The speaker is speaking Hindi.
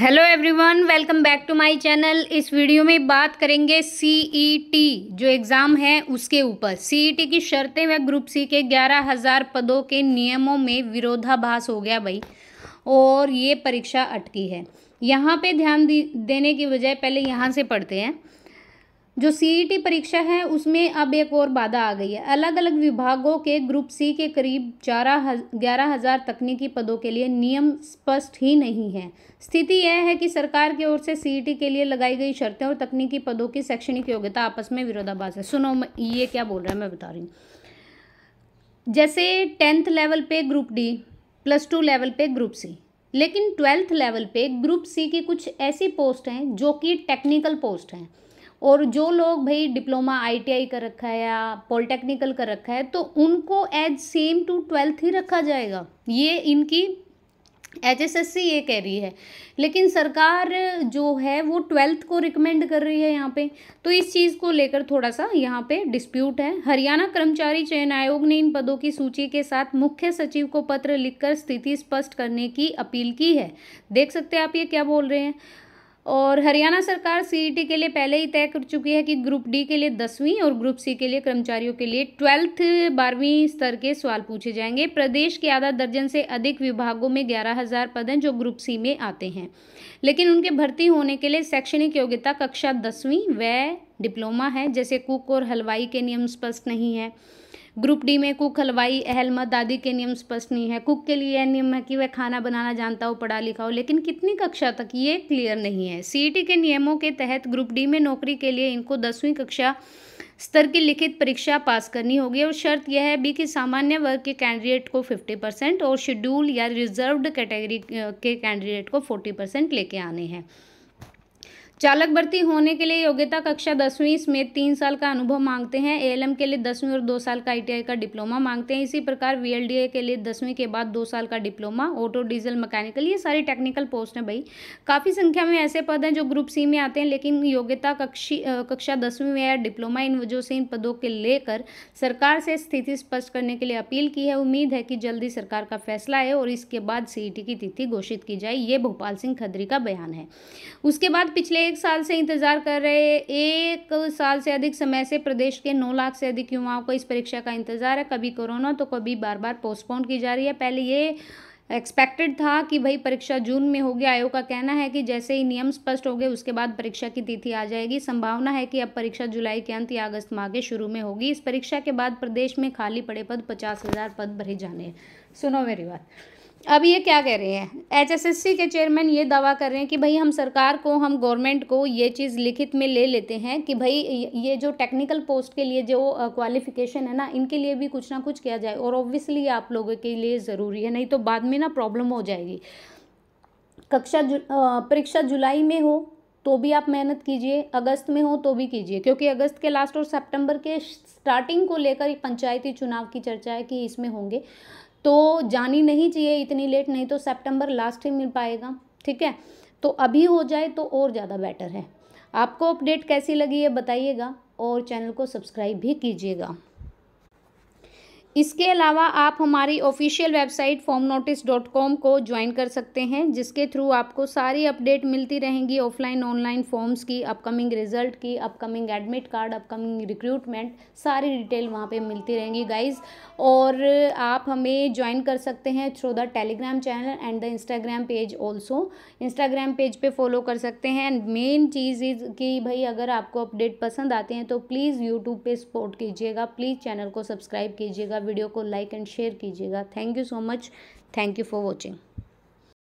hello everyone welcome back to my channel इस वीडियो में बात करेंगे सीईटी e जो एग्ज़ाम है उसके ऊपर सीईटी e की शर्तें व ग्रुप सी के ग्यारह हज़ार पदों के नियमों में विरोधाभास हो गया भाई और ये परीक्षा अटकी है यहाँ पे ध्यान देने की बजाय पहले यहाँ से पढ़ते हैं जो सी e परीक्षा है उसमें अब एक और बाधा आ गई है अलग अलग विभागों के ग्रुप सी के करीब ग्यारह ग्यारह हज़ार तकनीकी पदों के लिए नियम स्पष्ट ही नहीं है स्थिति यह है कि सरकार की ओर से सी e के लिए लगाई गई शर्तें और तकनीकी पदों की शैक्षणिक योग्यता आपस में विरोधाभास है सुनो ये क्या बोल रहा है मैं बता रही हूँ जैसे टेंथ लेवल पे group D plus two level पे ग्रुप सी लेकिन ट्वेल्थ लेवल पे ग्रुप सी की कुछ ऐसी पोस्ट हैं जो कि टेक्निकल पोस्ट हैं और जो लोग भाई डिप्लोमा आईटीआई कर रखा है या पॉलिटेक्निकल कर रखा है तो उनको एज सेम टू ट्वेल्थ ही रखा जाएगा ये इनकी एच एस एस सी ये कह रही है लेकिन सरकार जो है वो ट्वेल्थ को रिकमेंड कर रही है यहाँ पे तो इस चीज़ को लेकर थोड़ा सा यहाँ पे डिस्प्यूट है हरियाणा कर्मचारी चयन आयोग ने इन पदों की सूची के साथ मुख्य सचिव को पत्र लिखकर स्थिति स्पष्ट करने की अपील की है देख सकते हैं आप ये क्या बोल रहे हैं और हरियाणा सरकार सीईटी e के लिए पहले ही तय कर चुकी है कि ग्रुप डी के लिए दसवीं और ग्रुप सी के लिए कर्मचारियों के लिए ट्वेल्थ बारहवीं स्तर के सवाल पूछे जाएंगे प्रदेश के आधा दर्जन से अधिक विभागों में ग्यारह हज़ार पद हैं जो ग्रुप सी में आते हैं लेकिन उनके भर्ती होने के लिए शैक्षणिक योग्यता कक्षा दसवीं व डिप्लोमा है जैसे कुक और हलवाई के नियम स्पष्ट नहीं है ग्रुप डी में कुक हलवाई अहलमद आदि के नियम स्पष्ट नहीं है कुक के लिए यह नियम है कि वह खाना बनाना जानता हो पढ़ा लिखा हो लेकिन कितनी कक्षा तक ये क्लियर नहीं है सी e के नियमों के तहत ग्रुप डी में नौकरी के लिए इनको दसवीं कक्षा स्तर की लिखित परीक्षा पास करनी होगी और शर्त यह है भी कि सामान्य वर्ग के कैंडिडेट को 50 परसेंट और शेड्यूल या रिजर्व्ड कैटेगरी के कैंडिडेट को 40 परसेंट लेके आने हैं चालक भर्ती होने के लिए योग्यता कक्षा दसवीं इसमें तीन साल का अनुभव मांगते हैं एएलएम के लिए दसवीं और दो साल का आईटीआई का डिप्लोमा मांगते हैं इसी प्रकार वीएलडीए के लिए दसवीं के बाद दो साल का डिप्लोमा ऑटो डीजल मैकेनिकल ये सारी टेक्निकल पोस्ट हैं भाई काफ़ी संख्या में ऐसे पद हैं जो ग्रुप सी में आते हैं लेकिन योग्यता कक्षी कक्षा दसवीं में या डिप्लोमा इन वजह से इन पदों के लेकर सरकार से स्थिति स्पष्ट करने के लिए अपील की है उम्मीद है कि जल्दी सरकार का फैसला है और इसके बाद सीई e की तिथि घोषित की जाए ये भोपाल सिंह खदरी का बयान है उसके बाद पिछले एक साल से इंतजार कर रहे एक साल से अधिक समय से प्रदेश के नौ लाख से अधिक युवाओं को इस परीक्षा का इंतजार है कभी कोरोना तो कभी बार बार पोस्टपोन की जा रही है पहले ये एक्सपेक्टेड था कि भाई परीक्षा जून में होगी आयोग का कहना है कि जैसे ही नियम स्पष्ट हो गए उसके बाद परीक्षा की तिथि आ जाएगी संभावना है कि अब परीक्षा जुलाई के अंत या अगस्त माह के शुरू में होगी इस परीक्षा के बाद प्रदेश में खाली पड़े पद पचास हजार पद भरे जाने सुनो मेरी बात अब ये क्या कह रहे हैं एचएसएससी के चेयरमैन ये दावा कर रहे हैं कि भाई हम सरकार को हम गवर्नमेंट को ये चीज़ लिखित में ले लेते हैं कि भाई ये जो टेक्निकल पोस्ट के लिए जो क्वालिफिकेशन है ना इनके लिए भी कुछ ना कुछ किया जाए और ऑब्वियसली आप लोगों के लिए ज़रूरी है नहीं तो बाद में ना प्रॉब्लम हो जाएगी कक्षा जु, परीक्षा जुलाई में हो तो भी आप मेहनत कीजिए अगस्त में हो तो भी कीजिए क्योंकि अगस्त के लास्ट और सेप्टेम्बर के स्टार्टिंग को लेकर पंचायती चुनाव की चर्चा है कि इसमें होंगे तो जानी नहीं चाहिए इतनी लेट नहीं तो सेप्टेम्बर लास्ट ही मिल पाएगा ठीक है तो अभी हो जाए तो और ज़्यादा बेटर है आपको अपडेट कैसी लगी है बताइएगा और चैनल को सब्सक्राइब भी कीजिएगा इसके अलावा आप हमारी official website form notice dot com को ज्वाइन कर सकते हैं जिसके थ्रू आपको सारी अपडेट मिलती रहेंगी ऑफलाइन ऑनलाइन फॉर्म्स की अपकमिंग रिजल्ट की upcoming admit card upcoming recruitment सारी डिटेल वहाँ पे मिलती रहेंगी गाइस और आप हमें ज्वाइन कर सकते हैं through the Telegram channel and the Instagram page also Instagram page पर फॉलो कर सकते हैं एंड मेन चीज़ इज़ कि भाई अगर आपको अपडेट पसंद आते हैं तो प्लीज़ यूट्यूब पर सपोर्ट कीजिएगा प्लीज़ चैनल को सब्सक्राइब कीजिएगा वीडियो को लाइक एंड शेयर कीजिएगा thank you so much thank you for watching